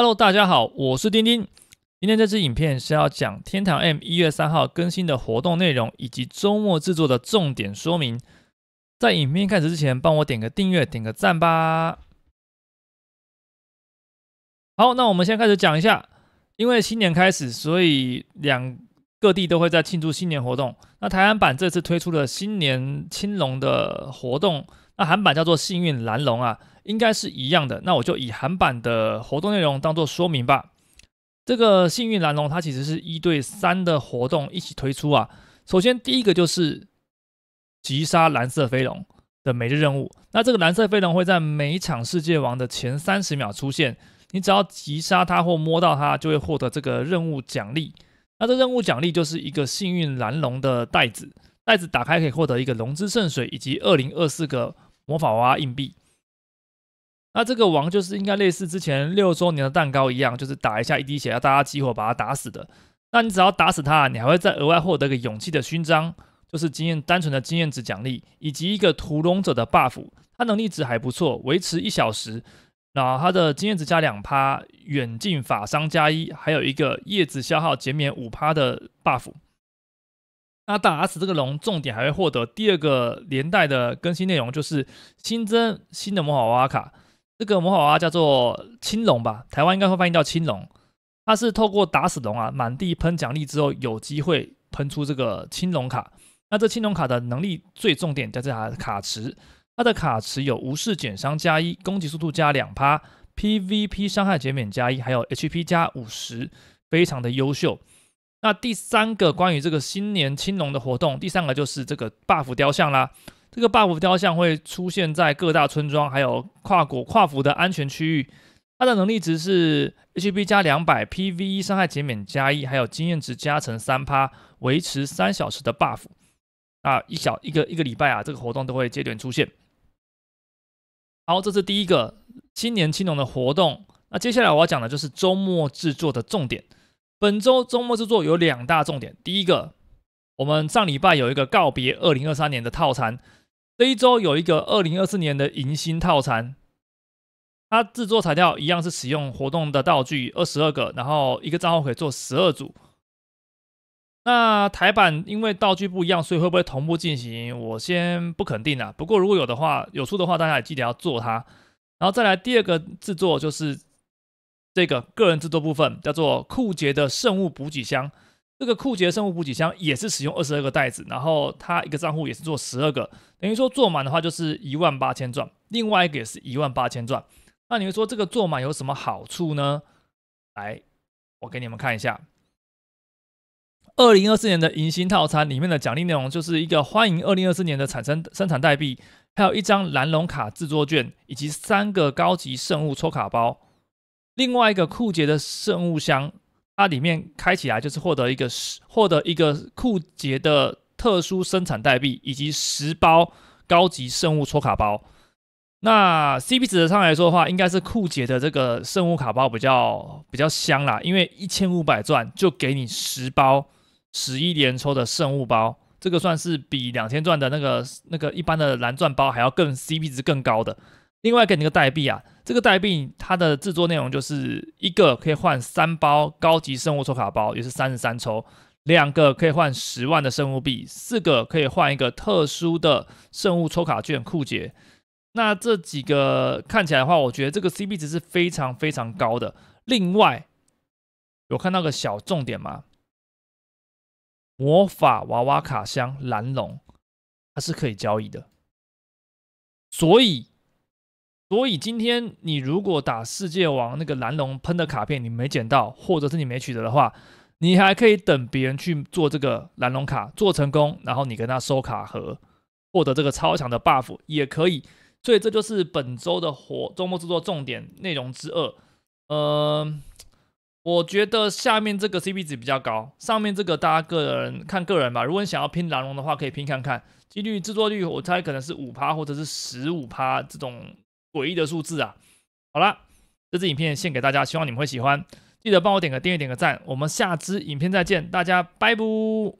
Hello，大家好，我是丁丁。今天这支影片是要讲天堂 M 一月三号更新的活动内容，以及周末制作的重点说明。在影片开始之前，帮我点个订阅，点个赞吧。好，那我们先开始讲一下，因为新年开始，所以两各地都会在庆祝新年活动。那台湾版这次推出了新年青龙的活动。那韩版叫做幸运蓝龙啊，应该是一样的。那我就以韩版的活动内容当做说明吧。这个幸运蓝龙它其实是一对三的活动一起推出啊。首先第一个就是击杀蓝色飞龙的每日任务。那这个蓝色飞龙会在每一场世界王的前三十秒出现，你只要击杀它或摸到它，就会获得这个任务奖励。那这任务奖励就是一个幸运蓝龙的袋子，袋子打开可以获得一个龙之圣水以及二零二四个。魔法娃娃硬币，那这个王就是应该类似之前六周年的蛋糕一样，就是打一下一滴血，让大家集火把他打死的。那你只要打死他，你还会再额外获得个勇气的勋章，就是经验单纯的经验值奖励，以及一个屠龙者的 buff。他能力值还不错，维持一小时，然后他的经验值加两趴，远近法伤加一，还有一个叶子消耗减免五趴的 buff。那打死这个龙，重点还会获得第二个连带的更新内容，就是新增新的魔法娃娃卡。这个魔法娃娃叫做青龙吧，台湾应该会翻译叫青龙。它是透过打死龙啊，满地喷奖励之后，有机会喷出这个青龙卡。那这青龙卡的能力最重点在这卡池，它的卡池有无视减伤加一，攻击速度加两趴，PVP 伤害减免加一，还有 HP 加五十，非常的优秀。那第三个关于这个新年青龙的活动，第三个就是这个 buff 雕像啦。这个 buff 雕像会出现在各大村庄，还有跨国跨服的安全区域。它的能力值是 HP 加两百，PVE 伤害减免加一，还有经验值加成三趴，维持三小时的 buff。啊，一小一个一个礼拜啊，这个活动都会接连出现。好，这是第一个新年青龙的活动。那接下来我要讲的就是周末制作的重点。本周周末制作有两大重点。第一个，我们上礼拜有一个告别二零二三年的套餐，这一周有一个二零二四年的迎新套餐。它制作材料一样是使用活动的道具二十二个，然后一个账号可以做十二组。那台版因为道具不一样，所以会不会同步进行，我先不肯定啊。不过如果有的话，有出的话，大家也记得要做它。然后再来第二个制作就是。这个个人制作部分叫做酷杰的圣物补给箱，这个酷杰的圣物补给箱也是使用二十二个袋子，然后它一个账户也是做十二个，等于说做满的话就是一万八千转，另外一个也是一万八千转。那你们说这个做满有什么好处呢？来，我给你们看一下，二零二四年的迎新套餐里面的奖励内容就是一个欢迎二零二四年的产生生产代币，还有一张蓝龙卡制作券，以及三个高级圣物抽卡包。另外一个酷捷的圣物箱，它里面开起来就是获得一个获得一个酷捷的特殊生产代币，以及十包高级圣物抽卡包。那 CP 值上来说的话，应该是酷捷的这个圣物卡包比较比较香啦，因为一千五百钻就给你十包十一连抽的圣物包，这个算是比两千钻的那个那个一般的蓝钻包还要更 CP 值更高的。另外给你个代币啊，这个代币它的制作内容就是一个可以换三包高级生物抽卡包，也是三十三抽；两个可以换十万的生物币；四个可以换一个特殊的生物抽卡券。酷姐，那这几个看起来的话，我觉得这个 CP 值是非常非常高的。另外有看到个小重点吗？魔法娃娃卡箱蓝龙它是可以交易的，所以。所以今天你如果打世界王那个蓝龙喷的卡片，你没捡到，或者是你没取得的话，你还可以等别人去做这个蓝龙卡做成功，然后你跟他收卡盒，获得这个超强的 buff 也可以。所以这就是本周的活周末制作重点内容之二。嗯，我觉得下面这个 CP 值比较高，上面这个大家个人看个人吧。如果你想要拼蓝龙的话，可以拼看看，几率制作率我猜可能是五趴或者是十五趴这种。诡异的数字啊！好啦，这支影片献给大家，希望你们会喜欢。记得帮我点个订阅，点个赞。我们下支影片再见，大家拜不。